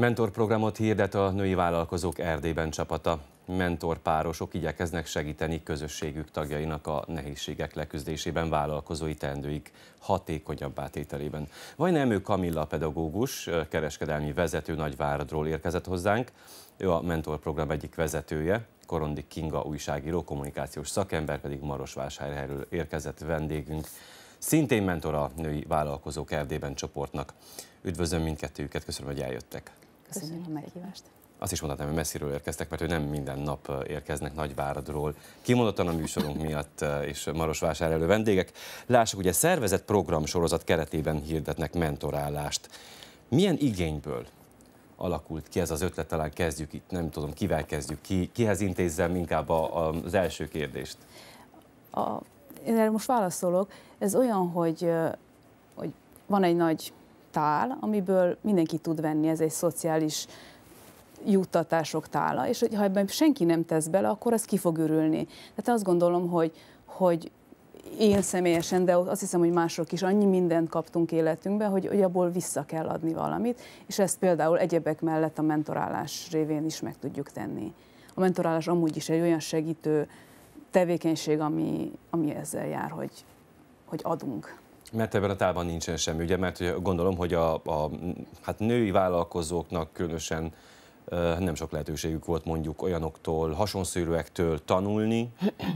Mentorprogramot hirdet a Női Vállalkozók Erdélyben csapata. Mentorpárosok igyekeznek segíteni közösségük tagjainak a nehézségek leküzdésében vállalkozói teendőik hatékonyabb átételében. ő Kamilla pedagógus, kereskedelmi vezető Nagyváradról érkezett hozzánk. Ő a mentorprogram egyik vezetője, Korondi Kinga újságíró, kommunikációs szakember, pedig Marosvásárhelyről érkezett vendégünk szintén mentor a Női Vállalkozók Erdélyben csoportnak. Üdvözlöm mindkettőjüket, köszönöm, hogy eljöttek. Köszönjük a meghívást. Azt is mondhatnám, hogy messziről érkeztek, mert ő nem minden nap eh, érkeznek Nagyváradról. Kimondottan a műsorunk miatt eh, és Marosvásárelő vendégek. Lássuk, ugye szervezett programsorozat keretében hirdetnek mentorálást. Milyen igényből alakult ki ez az ötlet? Talán kezdjük itt, nem tudom, kivel kezdjük, ki, kihez intézzem inkább a, a, az első kérdést? A, én erre most válaszolok. Ez olyan, hogy, eh, hogy van egy nagy tál, amiből mindenki tud venni, ez egy szociális juttatások tála, és ha ebben senki nem tesz bele, akkor ez ki fog örülni. Tehát azt gondolom, hogy, hogy én személyesen, de azt hiszem, hogy mások is annyi mindent kaptunk életünkbe, hogy, hogy abból vissza kell adni valamit, és ezt például egyebek mellett a mentorálás révén is meg tudjuk tenni. A mentorálás amúgy is egy olyan segítő tevékenység, ami, ami ezzel jár, hogy, hogy adunk. Mert ebben a tálban nincsen semmi, ugye? Mert gondolom, hogy a, a hát női vállalkozóknak különösen nem sok lehetőségük volt mondjuk olyanoktól, hasonszűrőektől tanulni,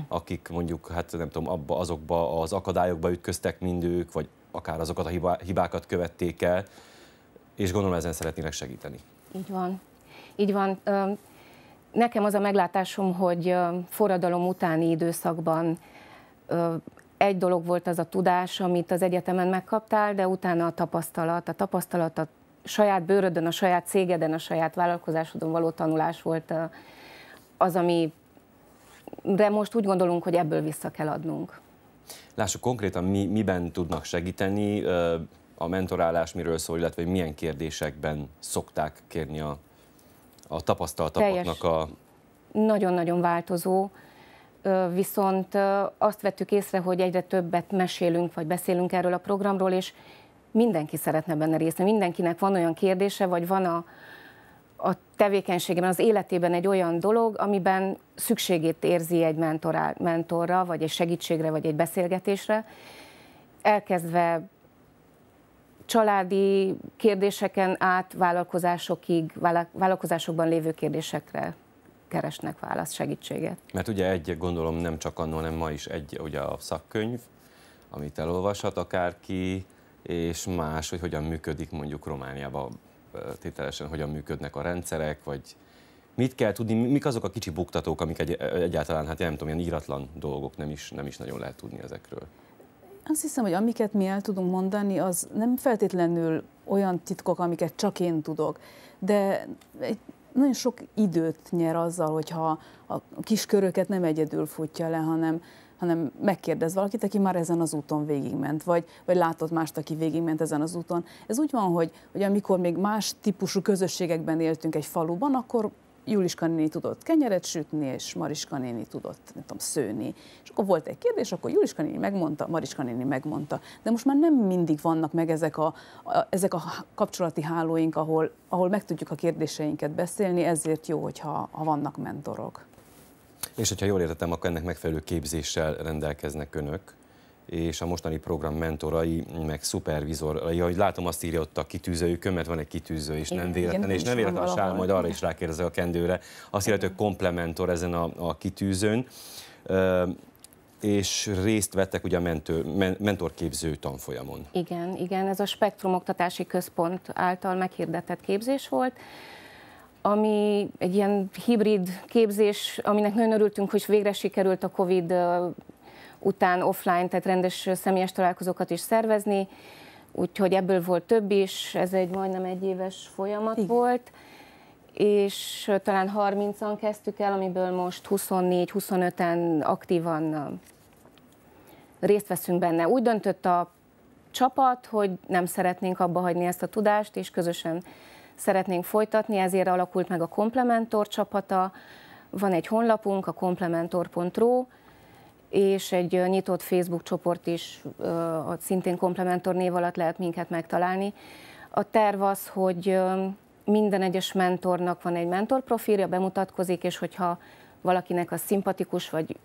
akik mondjuk, hát nem tudom, abba, azokba az akadályokba ütköztek mind ők, vagy akár azokat a hibá, hibákat követték el, és gondolom ezen szeretnének segíteni. Így van. Így van. Nekem az a meglátásom, hogy forradalom utáni időszakban egy dolog volt az a tudás, amit az egyetemen megkaptál, de utána a tapasztalat. A tapasztalat a saját bőrödön, a saját cégeden, a saját vállalkozásodon való tanulás volt az, ami de most úgy gondolunk, hogy ebből vissza kell adnunk. Lássuk konkrétan, mi, miben tudnak segíteni, a mentorálás miről szól, illetve hogy milyen kérdésekben szokták kérni a, a tapasztaltapoknak a... Nagyon-nagyon változó viszont azt vettük észre, hogy egyre többet mesélünk, vagy beszélünk erről a programról, és mindenki szeretne benne részt venni. Mindenkinek van olyan kérdése, vagy van a, a tevékenységben, az életében egy olyan dolog, amiben szükségét érzi egy mentorá, mentorra, vagy egy segítségre, vagy egy beszélgetésre. Elkezdve családi kérdéseken át vállalkozásokig, vállalkozásokban lévő kérdésekre keresnek választ, segítséget. Mert ugye egy, gondolom nem csak annól, hanem ma is egy ugye a szakkönyv, amit elolvashat akárki, és más, hogy hogyan működik mondjuk Romániában tételesen, hogyan működnek a rendszerek, vagy mit kell tudni, mik azok a kicsi buktatók, amik egy, egyáltalán, hát nem tudom, ilyen íratlan dolgok, nem is, nem is nagyon lehet tudni ezekről. Azt hiszem, hogy amiket mi el tudunk mondani, az nem feltétlenül olyan titkok, amiket csak én tudok, de egy nagyon sok időt nyer azzal, hogyha a kis köröket nem egyedül futja le, hanem, hanem megkérdez valakit, aki már ezen az úton végigment, vagy, vagy látott mást, aki végigment ezen az úton. Ez úgy van, hogy, hogy amikor még más típusú közösségekben éltünk egy faluban, akkor Juliska néni tudott kenyeret sütni, és Mariska néni tudott, nem tudom, szőni. És akkor volt egy kérdés, akkor Juliska néni megmondta, Mariska néni megmondta. De most már nem mindig vannak meg ezek a, a, ezek a kapcsolati hálóink, ahol, ahol meg tudjuk a kérdéseinket beszélni, ezért jó, hogyha ha vannak mentorok. És hogyha jól értettem, akkor ennek megfelelő képzéssel rendelkeznek önök? és a mostani program mentorai, meg szupervizorai, ahogy látom, azt írja ott a kitűzőjükön, mert van egy kitűző és nem véletlen, igen, és nem véletlen a sál, majd arra is rákérdezek a kendőre. Azt írja, hogy komplementor ezen a, a kitűzőn, és részt vettek ugye a mentő, men, mentorképző tanfolyamon. Igen, igen, ez a Spektrum Oktatási Központ által meghirdetett képzés volt, ami egy ilyen hibrid képzés, aminek nagyon örültünk, hogy végre sikerült a Covid után offline, tehát rendes személyes találkozókat is szervezni, úgyhogy ebből volt több is, ez egy majdnem egy éves folyamat Igen. volt, és talán 30-an kezdtük el, amiből most 24-25-en aktívan részt veszünk benne. Úgy döntött a csapat, hogy nem szeretnénk abba hagyni ezt a tudást, és közösen szeretnénk folytatni, ezért alakult meg a Komplementor csapata, van egy honlapunk, a komplementor.ro, és egy nyitott Facebook csoport is, szintén Komplementor név alatt lehet minket megtalálni. A terv az, hogy minden egyes mentornak van egy mentor profilja, bemutatkozik, és hogyha valakinek az szimpatikus, vagy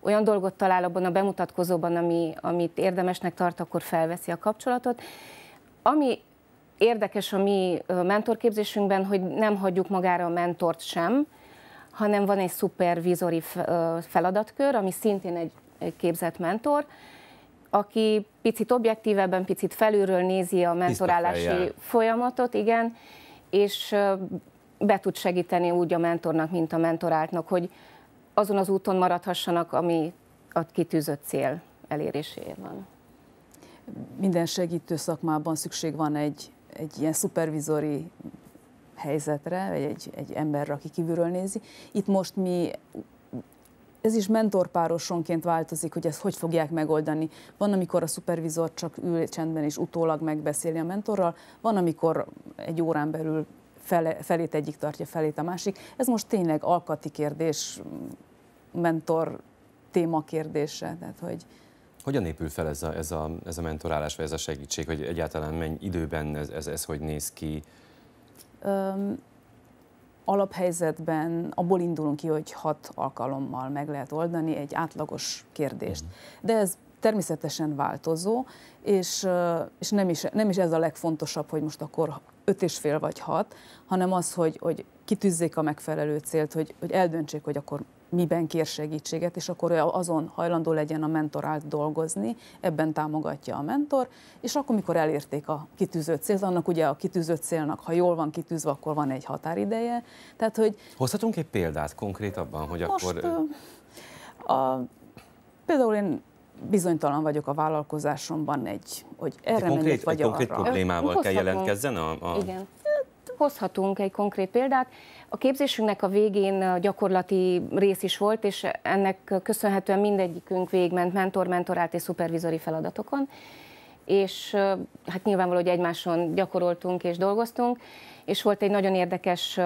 olyan dolgot talál abban a bemutatkozóban, ami, amit érdemesnek tart, akkor felveszi a kapcsolatot. Ami érdekes a mi mentorképzésünkben, hogy nem hagyjuk magára a mentort sem, hanem van egy szupervizori feladatkör, ami szintén egy, képzett mentor, aki picit objektívebben, picit felülről nézi a mentorálási folyamatot, igen, és be tud segíteni úgy a mentornak, mint a mentoráltnak, hogy azon az úton maradhassanak, ami a kitűzött cél eléréséért van. Minden segítő szakmában szükség van egy, egy ilyen szupervizori helyzetre, vagy egy, egy emberre, aki kívülről nézi. Itt most mi ez is mentorpárosonként változik, hogy ezt hogy fogják megoldani. Van, amikor a szupervizor csak ül csendben és utólag megbeszéli a mentorral, van, amikor egy órán belül fele, felét egyik tartja, felét a másik. Ez most tényleg alkati kérdés, mentor téma kérdése, tehát hogy... Hogyan épül fel ez a, ez a, ez a mentorálás, vagy ez a segítség, hogy egyáltalán mennyi időben ez, ez, ez hogy néz ki, Um, alaphelyzetben abból indulunk ki, hogy hat alkalommal meg lehet oldani egy átlagos kérdést. Mhm. De ez természetesen változó, és, és nem, is, nem is ez a legfontosabb, hogy most akkor öt és fél vagy hat, hanem az, hogy, hogy kitűzzék a megfelelő célt, hogy, hogy eldöntsék, hogy akkor miben kér segítséget, és akkor azon hajlandó legyen a mentorált dolgozni, ebben támogatja a mentor, és akkor, mikor elérték a kitűzött célt, annak ugye a kitűzött célnak, ha jól van kitűzve, akkor van egy határideje. Tehát, hogy... Hozhatunk egy példát konkrétabban, hogy most, akkor... A, a, például én bizonytalan vagyok a vállalkozásomban egy, hogy erre egy konkrét, megyek, vagy egy konkrét arra. problémával Hozhatunk. kell jelentkezzen a, a... Igen hozhatunk egy konkrét példát. A képzésünknek a végén a gyakorlati rész is volt, és ennek köszönhetően mindegyikünk végment mentor, mentorált és szupervizori feladatokon, és hát nyilvánvaló, hogy egymáson gyakoroltunk és dolgoztunk, és volt egy nagyon érdekes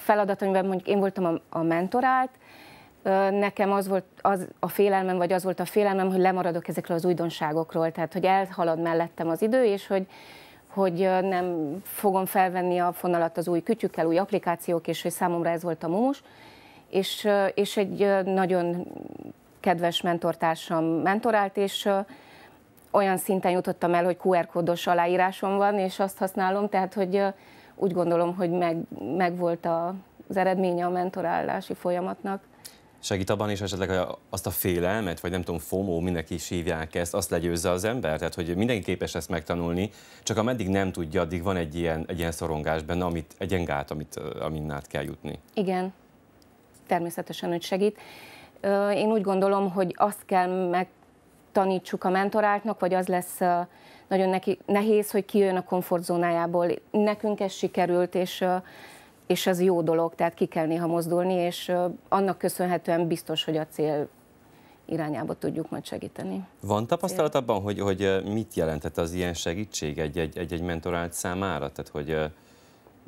feladat, amiben mondjuk én voltam a mentorált, nekem az volt az a félelmem, vagy az volt a félelmem, hogy lemaradok ezekről az újdonságokról, tehát hogy elhalad mellettem az idő, és hogy hogy nem fogom felvenni a fonalat az új kütyükkel, új applikációk, és hogy számomra ez volt a mumus. És, és egy nagyon kedves mentortársam mentorált, és olyan szinten jutottam el, hogy QR kódos aláírásom van, és azt használom, tehát hogy úgy gondolom, hogy meg, meg volt a, az eredménye a mentorálási folyamatnak segít abban is esetleg azt a félelmet, vagy nem tudom, FOMO, mindenki is hívják ezt, azt legyőzze az ember? Tehát, hogy mindenki képes ezt megtanulni, csak ameddig nem tudja, addig van egy ilyen, egy ilyen szorongás benne, amit, egy engát, amit, amin át kell jutni. Igen, természetesen, hogy segít. Én úgy gondolom, hogy azt kell megtanítsuk a mentoráltnak, vagy az lesz nagyon neki, nehéz, hogy kijön a komfortzónájából. Nekünk ez sikerült, és és ez jó dolog, tehát ki kell néha mozdulni, és annak köszönhetően biztos, hogy a cél irányába tudjuk majd segíteni. Van tapasztalat abban, hogy, hogy mit jelentett az ilyen segítség egy-egy mentorált számára? Tehát, hogy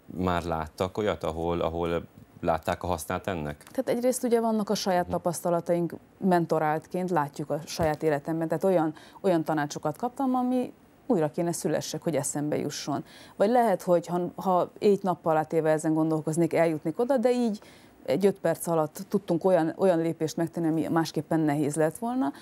már láttak olyat, ahol, ahol látták a hasznát ennek? Tehát egyrészt ugye vannak a saját hm. tapasztalataink mentoráltként, látjuk a saját életemben, tehát olyan, olyan tanácsokat kaptam, ami újra kéne szülessek, hogy eszembe jusson. Vagy lehet, hogy ha, ha egy nappal éve ezen gondolkoznék, eljutnék oda, de így egy öt perc alatt tudtunk olyan, olyan lépést megtenni, ami másképpen nehéz lett volna.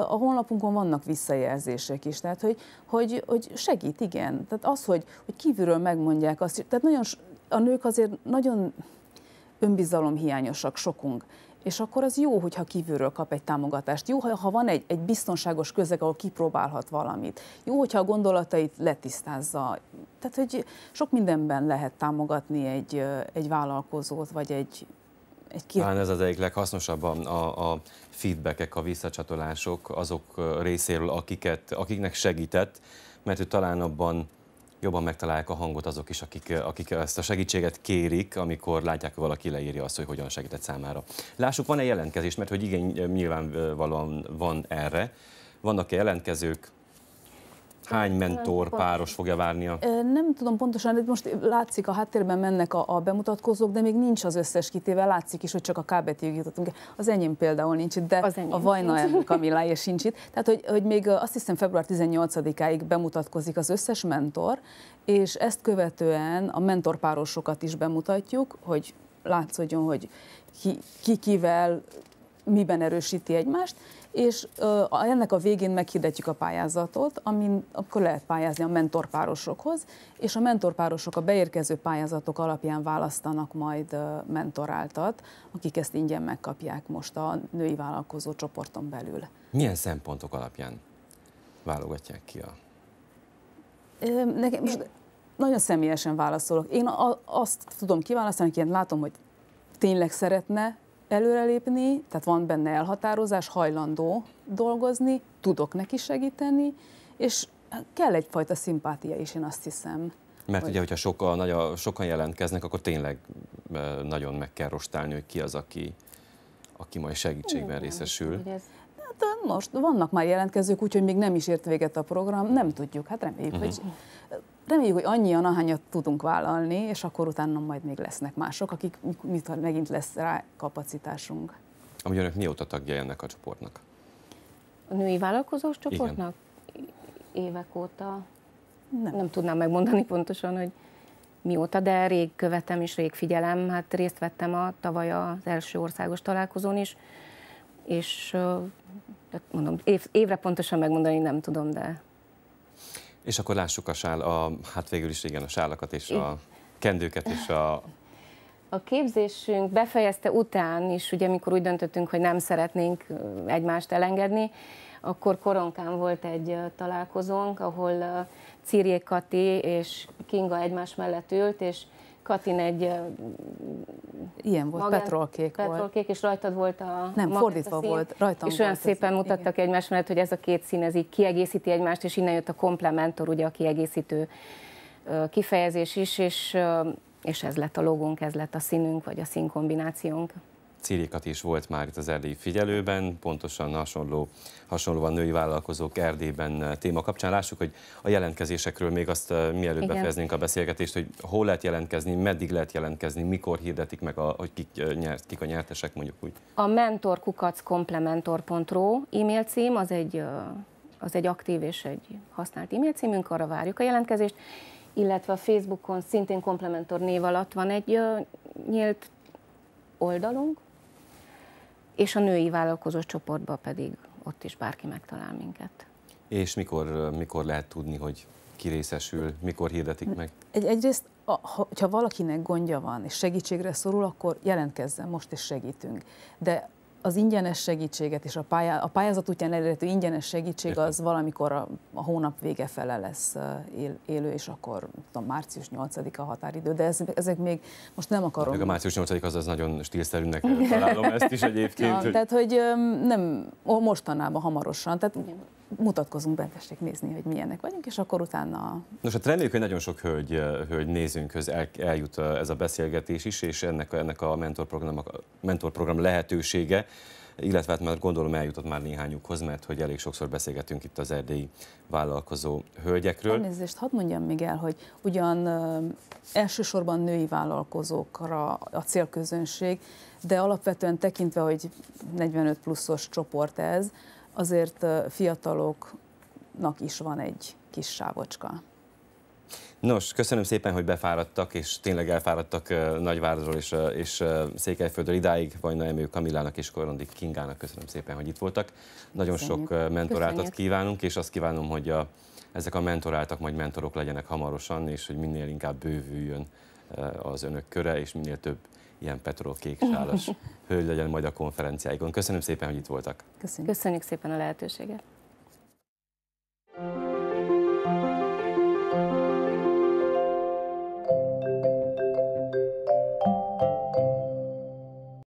A honlapunkon vannak visszajelzések is, tehát hogy, hogy, hogy segít, igen. Tehát az, hogy, hogy kívülről megmondják azt, tehát nagyon, a nők azért nagyon önbizalomhiányosak sokunk, és akkor az jó, hogyha kívülről kap egy támogatást. Jó, ha van egy, egy biztonságos közeg, ahol kipróbálhat valamit. Jó, hogyha a gondolatait letisztázza. Tehát, hogy sok mindenben lehet támogatni egy, egy vállalkozót, vagy egy, egy kir... Talán ez az egyik leghasznosabb a, a, a feedbackek, a visszacsatolások azok részéről, akiket, akiknek segített, mert ő talán abban jobban megtalálják a hangot azok is, akik, akik ezt a segítséget kérik, amikor látják, hogy valaki leírja azt, hogy hogyan segített számára. Lássuk, van-e jelentkezés, mert hogy igen, nyilvánvalóan van erre. Vannak-e jelentkezők, Hány mentor páros fogja várnia? a? Nem tudom pontosan, de most látszik a háttérben mennek a, a bemutatkozók, de még nincs az összes kitéve, látszik is, hogy csak a kábetig jutottunk. Az enyém például nincs itt, de az a Vajna M. Kamilája sincs itt. Tehát, hogy, hogy még azt hiszem február 18-áig bemutatkozik az összes mentor, és ezt követően a mentorpárosokat is bemutatjuk, hogy látszódjon, hogy ki, ki kivel miben erősíti egymást, és ennek a végén meghirdetjük a pályázatot, amin akkor lehet pályázni a mentorpárosokhoz, és a mentorpárosok a beérkező pályázatok alapján választanak majd mentoráltat, akik ezt ingyen megkapják most a női vállalkozó csoporton belül. Milyen szempontok alapján válogatják ki a... nekem most nagyon személyesen válaszolok. Én azt tudom kiválasztani, hogy én látom, hogy tényleg szeretne előrelépni, tehát van benne elhatározás, hajlandó dolgozni, tudok neki segíteni, és kell egyfajta szimpátia is, én azt hiszem. Mert hogy... ugye, hogyha sokan, nagy a, sokan jelentkeznek, akkor tényleg nagyon meg kell rostálni, hogy ki az, aki, aki majd segítségben részesül. Hát most vannak már jelentkezők, úgyhogy még nem is ért véget a program, nem tudjuk, hát reméljük, uh-huh. hogy reméljük, hogy annyian, ahányat tudunk vállalni, és akkor utána majd még lesznek mások, akik mit, megint lesz rá kapacitásunk. Amúgy önök mióta tagja ennek a csoportnak? A női vállalkozós csoportnak? Igen. Évek óta. Nem. nem tudnám megmondani pontosan, hogy mióta, de rég követem és rég figyelem. Hát részt vettem a tavaly az első országos találkozón is, és mondom, év, évre pontosan megmondani nem tudom, de és akkor lássuk a sál, a, hát végül is igen, a sálakat és a kendőket és a... A képzésünk befejezte után is, ugye mikor úgy döntöttünk, hogy nem szeretnénk egymást elengedni, akkor Koronkán volt egy találkozónk, ahol Círjék Kati és Kinga egymás mellett ült, és Katin egy... Ilyen volt, magán, petrolkék, petrolkék volt. Petrolkék, és rajtad volt a... Nem, fordítva a szín, volt, rajtam És volt olyan szépen szín. mutattak Igen. egymás mellett, hogy ez a két szín, ez így kiegészíti egymást, és innen jött a komplementor, ugye a kiegészítő kifejezés is, és, és ez lett a logónk, ez lett a színünk, vagy a színkombinációnk. Cirikat is volt már itt az erdélyi figyelőben, pontosan hasonló, hasonlóan női vállalkozók Erdélyben eh, téma kapcsán. Lássuk, hogy a jelentkezésekről még azt eh, mielőbb Igen. befejeznénk a beszélgetést, hogy hol lehet jelentkezni, meddig lehet jelentkezni, mikor hirdetik meg, a, hogy kik, eh, nyert, kik a nyertesek, mondjuk úgy. A mentorkukackomplementor.ro e-mail cím, az egy, az egy aktív és egy használt e-mail címünk, arra várjuk a jelentkezést illetve a Facebookon szintén Komplementor név alatt van egy nyílt oldalunk, és a női vállalkozó csoportban pedig ott is bárki megtalál minket. És mikor, mikor lehet tudni, hogy ki részesül, mikor hirdetik meg? Egy, egyrészt, ha, ha valakinek gondja van és segítségre szorul, akkor jelentkezzen, most is segítünk. De az ingyenes segítséget és a, pályá, a pályázat útján elérhető ingyenes segítség Értem. az valamikor a, a hónap vége fele lesz él, élő, és akkor tudom, március 8-a határidő, de ez, ezek még most nem akarom. Meg a március 8 az, az nagyon stílszerűnek találom ezt is egyébként. Ja, hogy... Tehát, hogy nem, mostanában hamarosan, tehát mutatkozunk be, tessék nézni, hogy milyenek vagyunk, és akkor utána... Nos, hát reméljük, hogy nagyon sok hölgy, eh, hölgy nézőnkhöz el, eljut eh, ez a beszélgetés is, és ennek, a, ennek a mentorprogram, mentorprogram lehetősége, illetve hát már gondolom eljutott már néhányukhoz, mert hogy elég sokszor beszélgetünk itt az erdélyi vállalkozó hölgyekről. Elnézést, hadd mondjam még el, hogy ugyan ö, eh, elsősorban női vállalkozókra a célközönség, de alapvetően tekintve, hogy 45 pluszos csoport ez, azért fiataloknak is van egy kis sávocska. Nos, köszönöm szépen, hogy befáradtak, és tényleg elfáradtak Nagyvárosról és, és Székelyföldről idáig. Vajna Emő Kamillának és Korondi Kingának köszönöm szépen, hogy itt voltak. Nagyon Köszönjük. sok mentoráltat Köszönjük. kívánunk, és azt kívánom, hogy a, ezek a mentoráltak majd mentorok legyenek hamarosan, és hogy minél inkább bővüljön az önök köre, és minél több ilyen petrolkék sálas hölgy legyen majd a konferenciáikon. Köszönöm szépen, hogy itt voltak. Köszönjük, Köszönjük szépen a lehetőséget.